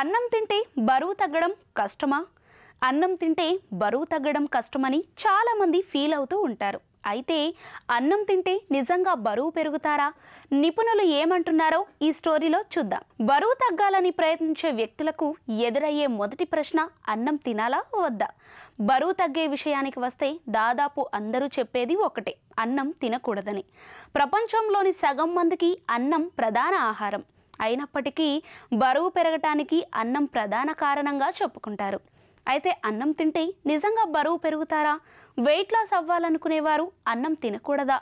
అన్నం తింటే బరువు తగ్గడం కష్టమా అన్నం తింటే బరువు తగ్గడం కష్టమని చాలామంది ఫీల్ అవుతూ ఉంటారు అయితే అన్నం తింటే నిజంగా బరువు పెరుగుతారా నిపుణులు ఏమంటున్నారో ఈ స్టోరీలో చూద్దాం బరువు తగ్గాలని ప్రయత్నించే వ్యక్తులకు ఎదురయ్యే మొదటి ప్రశ్న అన్నం తినాలా వద్దా బరువు తగ్గే విషయానికి వస్తే దాదాపు అందరూ చెప్పేది ఒకటే అన్నం తినకూడదని ప్రపంచంలోని సగం మందికి అన్నం ప్రధాన ఆహారం అయినప్పటికీ బరువు పెరగటానికి అన్నం ప్రధాన కారణంగా చెప్పుకుంటారు అయితే అన్నం తింటే నిజంగా బరువు పెరుగుతారా వెయిట్ లాస్ అవ్వాలనుకునేవారు అన్నం తినకూడదా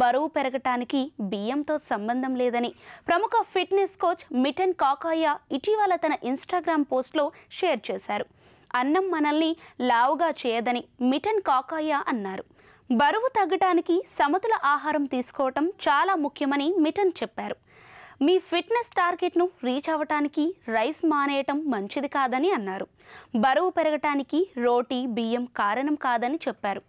బరువు పెరగటానికి బియ్యంతో సంబంధం లేదని ప్రముఖ ఫిట్నెస్ కోచ్ మిటన్ కాకాయ ఇటీవల తన ఇన్స్టాగ్రామ్ పోస్ట్లో షేర్ చేశారు అన్నం మనల్ని లావుగా చేయదని మిటన్ కాకాయ అన్నారు బరువు తగ్గటానికి సమతుల ఆహారం తీసుకోవటం చాలా ముఖ్యమని మిటన్ చెప్పారు మీ ఫిట్నెస్ టార్గెట్ను రీచ్ అవ్వటానికి రైస్ మానేయటం మంచిది కాదని అన్నారు బరువు పెరగటానికి రోటీ బియ్యం కారణం కాదని చెప్పారు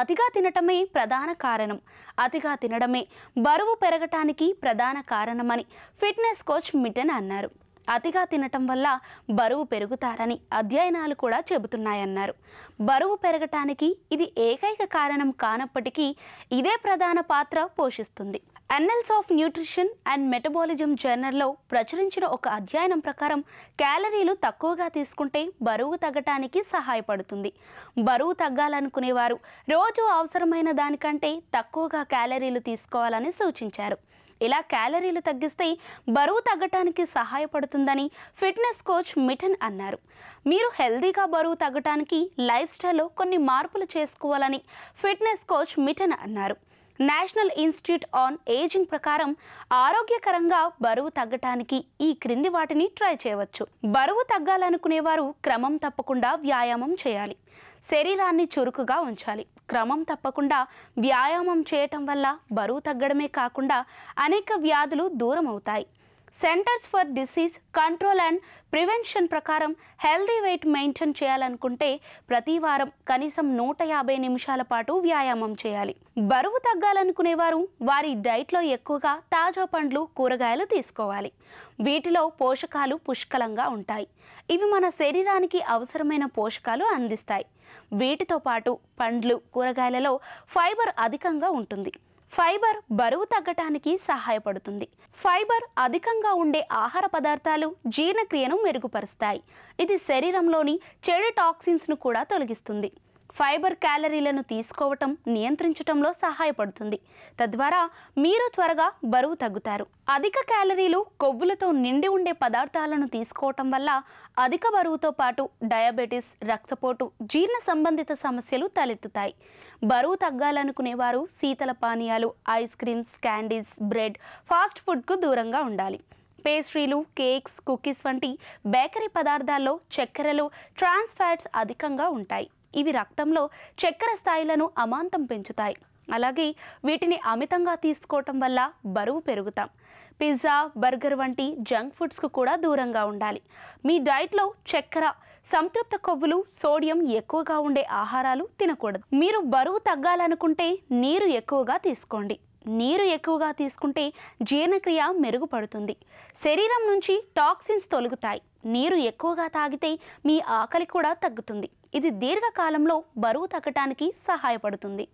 అతిగా తినటమే ప్రధాన కారణం అతిగా తినడమే బరువు పెరగటానికి ప్రధాన కారణమని ఫిట్నెస్ కోచ్ మిటన్ అన్నారు అతిగా తినటం వల్ల బరువు పెరుగుతారని అధ్యయనాలు కూడా చెబుతున్నాయన్నారు బరువు పెరగటానికి ఇది ఏకైక కారణం కానప్పటికీ ఇదే ప్రధాన పాత్ర పోషిస్తుంది annals of nutrition and metabolism జర్నల్లో ప్రచురించిన ఒక అధ్యయనం ప్రకారం క్యాలరీలు తక్కువగా తీసుకుంటే బరువు తగ్గటానికి సహాయపడుతుంది బరువు తగ్గాలనుకునేవారు రోజు అవసరమైన దానికంటే తక్కువగా క్యాలరీలు తీసుకోవాలని సూచించారు ఇలా క్యాలరీలు తగ్గిస్తే బరువు తగ్గటానికి సహాయపడుతుందని ఫిట్నెస్ కోచ్ మిఠన్ అన్నారు మీరు హెల్దీగా బరువు తగ్గటానికి లైఫ్ స్టైల్లో కొన్ని మార్పులు చేసుకోవాలని ఫిట్నెస్ కోచ్ మిఠన్ అన్నారు నేషనల్ ఇన్స్టిట్యూట్ ఆన్ ఏజింగ్ ప్రకారం ఆరోగ్యకరంగా బరువు తగ్గటానికి ఈ క్రింది వాటిని ట్రై చేయవచ్చు బరువు తగ్గాలనుకునేవారు క్రమం తప్పకుండా వ్యాయామం చేయాలి శరీరాన్ని చురుకుగా ఉంచాలి క్రమం తప్పకుండా వ్యాయామం చేయటం వల్ల బరువు తగ్గడమే కాకుండా అనేక వ్యాధులు దూరం అవుతాయి centers for disease control and prevention ప్రకారం హెల్దీ వెయిట్ మెయింటైన్ చేయాలనుకుంటే ప్రతి వారం కనీసం నూట యాభై నిమిషాల పాటు వ్యాయామం చేయాలి బరువు తగ్గాలనుకునేవారు వారి డైట్లో ఎక్కువగా తాజా పండ్లు కూరగాయలు తీసుకోవాలి వీటిలో పోషకాలు పుష్కలంగా ఉంటాయి ఇవి మన శరీరానికి అవసరమైన పోషకాలు అందిస్తాయి వీటితో పాటు పండ్లు కూరగాయలలో ఫైబర్ అధికంగా ఉంటుంది ఫైబర్ బరువు తగ్గటానికి సహాయపడుతుంది ఫైబర్ అధికంగా ఉండే ఆహార పదార్థాలు జీర్ణక్రియను మెరుగుపరుస్తాయి ఇది శరీరంలోని చెడు టాక్సిన్స్ను కూడా తొలగిస్తుంది ఫైబర్ క్యాలరీలను తీసుకోవటం నియంత్రించటంలో సహాయపడుతుంది తద్వారా మీరు త్వరగా బరువు తగ్గుతారు అధిక క్యాలరీలు కొవ్వులతో నిండి ఉండే పదార్థాలను తీసుకోవటం వల్ల అధిక బరువుతో పాటు డయాబెటీస్ రక్తపోటు జీర్ణ సంబంధిత సమస్యలు తలెత్తుతాయి బరువు తగ్గాలనుకునేవారు శీతల పానీయాలు ice creams candies bread fast ఫుడ్కు దూరంగా ఉండాలి పేస్ట్రీలు కేక్స్ కుకీస్ వంటి బేకరీ పదార్థాల్లో చక్కెరలు ట్రాన్స్ఫ్యాట్స్ అధికంగా ఉంటాయి ఇవి రక్తంలో చక్కెర స్థాయిలను అమాంతం పెంచుతాయి అలాగే వీటిని అమితంగా తీసుకోవటం వల్ల బరువు పెరుగుతాం పిజ్జా బర్గర్ వంటి జంక్ ఫుడ్స్కు కూడా దూరంగా ఉండాలి మీ డైట్లో చక్కెర సంతృప్త కొవ్వులు సోడియం ఎక్కువగా ఉండే ఆహారాలు తినకూడదు మీరు బరువు తగ్గాలనుకుంటే నీరు ఎక్కువగా తీసుకోండి నీరు ఎక్కువగా తీసుకుంటే జీర్ణక్రియ మెరుగుపడుతుంది శరీరం నుంచి టాక్సిన్స్ తొలుగుతాయి నీరు ఎక్కువగా తాగితే మీ ఆకలి కూడా తగ్గుతుంది ఇది దీర్ఘకాలంలో బరువు తగ్గటానికి సహాయపడుతుంది